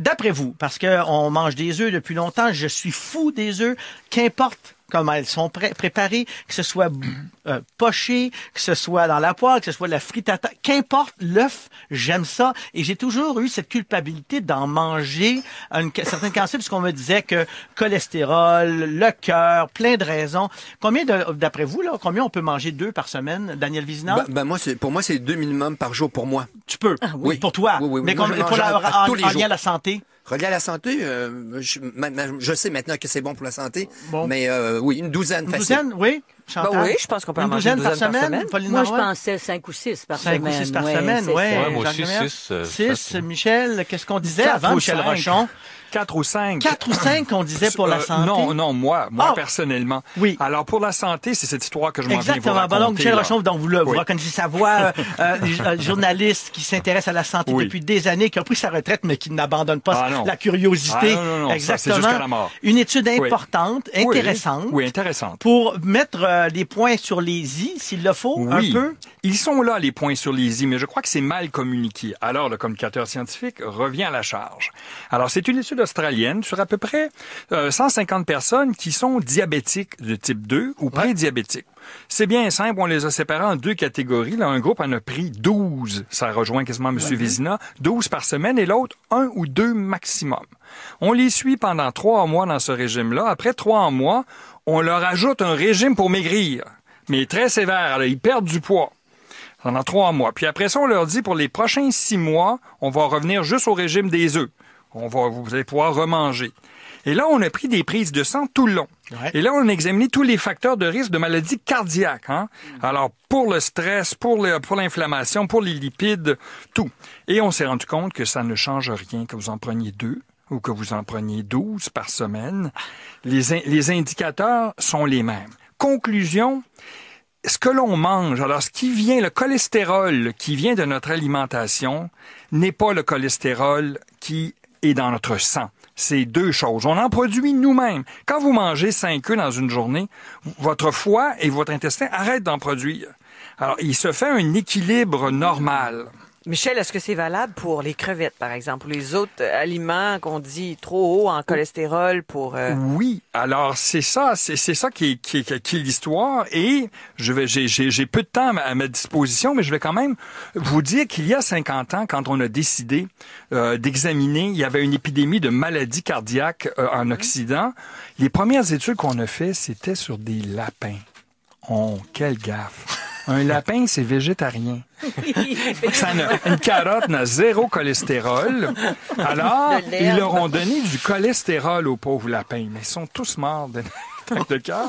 D'après vous, parce qu'on mange des œufs depuis longtemps, je suis fou des œufs, qu'importe comment elles sont préparées, que ce soit euh, poché, que ce soit dans la poêle, que ce soit la frittata, qu'importe l'œuf, j'aime ça. Et j'ai toujours eu cette culpabilité d'en manger une, certaine quantité, puisqu'on me disait que cholestérol, le cœur, plein de raisons. Combien, d'après vous, là, combien on peut manger deux par semaine, Daniel Vizina? Ben, ben moi, pour moi, c'est deux minimum par jour pour moi. Tu peux. Ah oui. Pour toi. Oui, Mais pour la, en, à la santé. Relié la santé, euh, je, sais maintenant que c'est bon pour la santé, mais euh, oui, une douzaine. Une douzaine, oui. Bah Chantal? oui, je pense qu'on peut en manger douzaine, une par, semaine. Moi, je pensais cinq ou six par semaine. Cinq ou six par semaine, oui. Ouais, moi six. Euh, six. Michel, qu'est-ce qu'on disait avant, Michel Rochon? Quatre ou cinq. Quatre ou cinq qu'on disait pour la euh, santé. Non, non, moi, moi ah! personnellement. Oui. Alors pour la santé, c'est cette histoire que je m'en viens vous bah, raconter. Michel Rochon, vous, le, reconnaissez sa voix, euh, journaliste qui s'intéresse à la santé depuis des années, qui a pris sa retraite mais qui n'abandonne pas ah, la curiosité. Ah, non, non, Exactement. la mort. Une étude importante, intéressante. Oui, intéressante. Pour mettre euh, des points sur les i, s'il le faut, un peu? Ils sont là, les points sur les i, mais je crois que c'est mal communiqué. Alors, le communicateur scientifique revient à la charge. Alors, c'est une étude australienne sur à peu près 150 euh, personnes qui sont diabétiques de type 2 ou prédiabétiques. diabétiques c'est bien simple, on les a séparés en deux catégories. Là, un groupe en a pris 12, ça rejoint quasiment M. Vizina, douze 12 par semaine et l'autre un ou deux maximum. On les suit pendant trois mois dans ce régime-là. Après trois mois, on leur ajoute un régime pour maigrir, mais très sévère. ils perdent du poids pendant trois mois. Puis après ça, on leur dit pour les prochains six mois, on va revenir juste au régime des œufs. On va, vous allez pouvoir remanger. Et là, on a pris des prises de sang tout le long. Et là, on a examiné tous les facteurs de risque de maladie cardiaque. Hein. Mm. Alors, pour le stress, pour, l'inflammation, pour les lipides, tout. Et on s'est rendu compte que ça ne change rien, que vous en preniez deux ou que vous en preniez douze par semaine. Les, les indicateurs sont les mêmes. Conclusion, ce que l'on mange, alors ce qui vient, le cholestérol qui vient de notre alimentation, n'est pas le cholestérol qui et dans notre sang. C'est deux choses. On en produit nous-mêmes. Quand vous mangez cinq œufs dans une journée, votre foie et votre intestin arrêtent d'en produire. Alors, il se fait un équilibre normal. Michel, est-ce que c'est valable pour les crevettes, par exemple, ou les autres aliments qu'on dit trop haut en cholestérol pour... Euh, oui, alors c'est ça, c'est ça qui est, qui qui est l'histoire. Et je vais, j'ai peu de temps à ma disposition, mais je vais quand même vous dire qu'il y a 50 ans, quand on a décidé euh, d'examiner, il y avait une épidémie de maladies cardiaques euh, en mhm. Occident. Les premières études qu'on a faites, c'était sur des lapins. oh, quelle gaffe un lapin, c'est végétarien. une carotte n'a zéro cholestérol. Alors, ils leur ont donné du cholestérol aux pauvres lapins, mais ils sont tous morts de de cœur.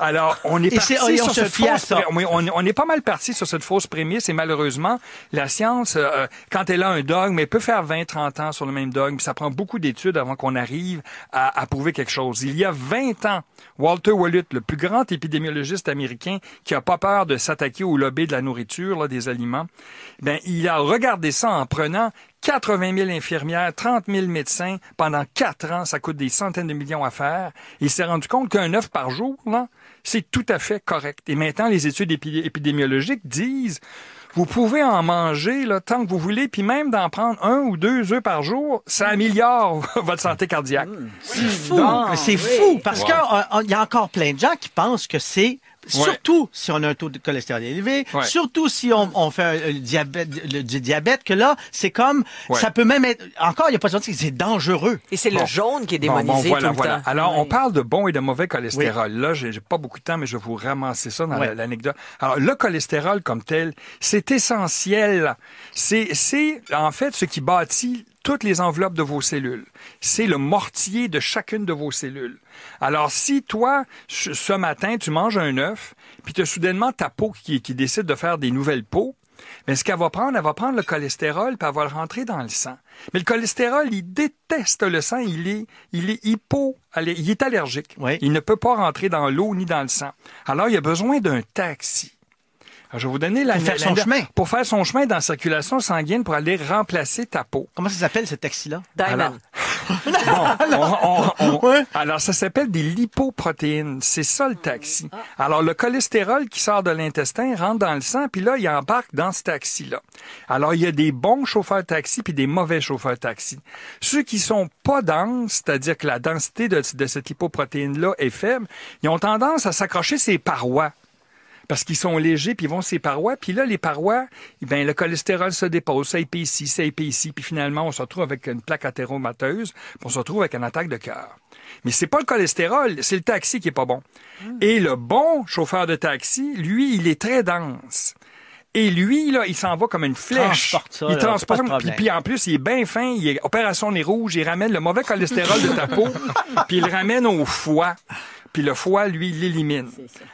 Alors, on est parti sur cette fausse On, pas mal parti sur cette fausse prémisse et malheureusement, la science, euh, euh, quand elle a un dogme, elle peut faire 20-30 ans sur le même dogme. Ça prend beaucoup d'études avant qu'on arrive à, prouver quelque chose. Il y a 20 ans, Walter Wallet, le plus grand épidémiologiste américain qui a pas peur de s'attaquer au lobby de la nourriture, des aliments, ben, il a regardé ça en prenant 80 000 infirmières, 30 000 médecins. Pendant quatre ans, ça coûte des centaines de millions à faire. Il s'est rendu compte qu'un œuf par jour, c'est tout à fait correct. Et maintenant, les études épidémiologiques disent vous pouvez en manger là, tant que vous voulez, puis même d'en prendre un ou deux œufs par jour, ça améliore votre santé cardiaque. Mmh. C'est mmh. fou, ah, c'est fou, parce qu'il euh, euh, y a encore plein de gens qui pensent que c'est surtout si on a un taux de cholestérol élevé, surtout si on, on fait le diabète, du diabète, que là, c'est comme, ça peut même être, encore, il n'y a pas de qui c'est dangereux. Et c'est le jaune qui est démonisé tout le temps. Alors, on parle de bon et de mauvais cholestérol. Là, j'ai pas beaucoup de temps, mais je vais vous ramasser ça dans l'anecdote. Alors, le cholestérol comme tel, c'est essentiel. C'est, c'est, en fait, ce qui bâtit toutes les enveloppes de vos cellules. C'est le mortier de chacune de vos cellules. Alors, si toi, ce matin, tu manges un œuf, puis tu soudainement ta peau qui, qui décide de faire des nouvelles peaux, mais ben, ce qu'elle va prendre, elle va prendre le cholestérol puis elle va le rentrer dans le sang. Mais le cholestérol, il déteste le sang, il est, il est hypo, il est allergique. Il ne peut pas rentrer dans l'eau ni dans le sang. Alors, il a besoin d'un taxi. Ah, je vais vous donner la Pour faire son chemin. Pour faire son chemin dans la circulation sanguine pour aller remplacer ta peau. Comment ça s'appelle ce taxi-là? Diamond. Alors, bon, alors, ça s'appelle des lipoprotéines. C'est ça le taxi. Ah. Alors, le cholestérol qui sort de l'intestin rentre dans le sang, puis là, il embarque dans ce taxi-là. Alors, il y a des bons chauffeurs taxis puis des mauvais chauffeurs taxis Ceux qui sont pas denses, c'est-à-dire que la densité de, de cette lipoprotéine-là est faible, ils ont tendance à s'accrocher ces parois parce qu'ils sont légers, puis ils vont ces parois. Puis là, les parois, ben le cholestérol se dépose, ça épie ici, ça épée ici, puis finalement, on se retrouve avec une plaque athéromateuse, on se retrouve avec une attaque de cœur. Mais c'est pas le cholestérol, c'est le taxi qui est pas bon. Hmm. Et le bon chauffeur de taxi, lui, il est très dense. Et lui, là, il s'en va comme une flèche. Transporte ça, il transporte. Puis, en plus, il est bien fin. Il est opération nez rouge. Il ramène le mauvais cholestérol de ta peau. puis il le ramène au foie puis le foie, lui, l'élimine.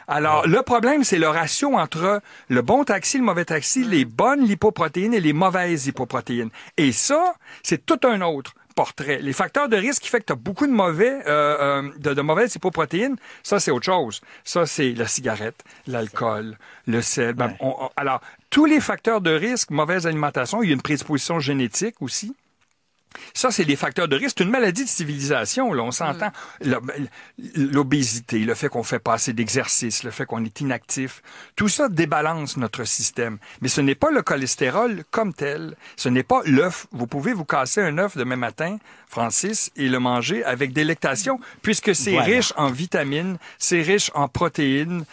Alors, le problème, c'est le ratio entre le bon taxi, le mauvais taxi, mm. les bonnes lipoprotéines et les mauvaises lipoprotéines. Et ça, c'est tout un autre portrait. Les facteurs de risque qui font que tu as beaucoup de mauvais euh, euh, de, mauvaises lipoprotéines, ça c'est autre chose. Ça c'est la cigarette, l'alcool, le sel. Ben, alors tous les facteurs de risque, mauvaise alimentation, il y a une prédisposition génétique aussi. Ça, c'est des facteurs de risque. C'est une maladie de civilisation, là, on mm. s'entend. L'obésité, le fait qu'on fait pas assez d'exercice, le fait qu'on est inactif, tout ça débalance notre système. Mais ce n'est pas le cholestérol comme tel. Ce n'est pas l'œuf. Vous pouvez vous casser un œuf demain matin, Francis, et le manger avec délectation, puisque c'est riche en vitamines, c'est riche en protéines.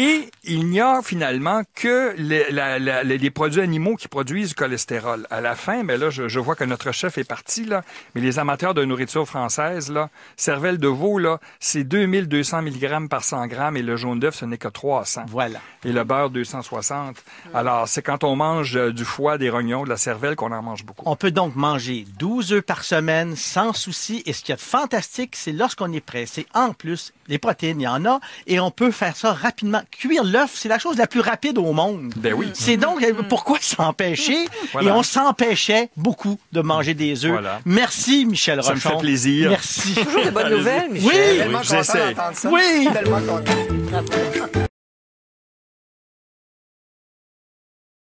Et il n'y a finalement que les, produits animaux qui produisent du cholestérol. À la fin, mais ben là, je, vois que notre chef est parti, là, mais les amateurs de nourriture française, là, cervelle de veau, là, c'est 2200 mg par 100 g et le jaune d'œuf, ce n'est que 300. Voilà. Et le beurre, 260. Alors, c'est quand on mange euh, du foie, des rognons, de la cervelle qu'on en mange beaucoup. On peut donc manger 12 œufs par semaine sans souci. Et ce qui est fantastique, c'est lorsqu'on est pressé. En plus, les protéines, il y en a. Et on peut faire ça rapidement cuire l'œuf, c'est la chose la plus rapide au monde. Ben oui. C'est mm. donc euh, mm. pourquoi s'empêcher et on s'empêchait beaucoup de manger des œufs. Merci Michel Rochon. Ça me fait plaisir. Merci. Toujours des bonnes nouvelles, Michel. Oui, j'essaie. Oui.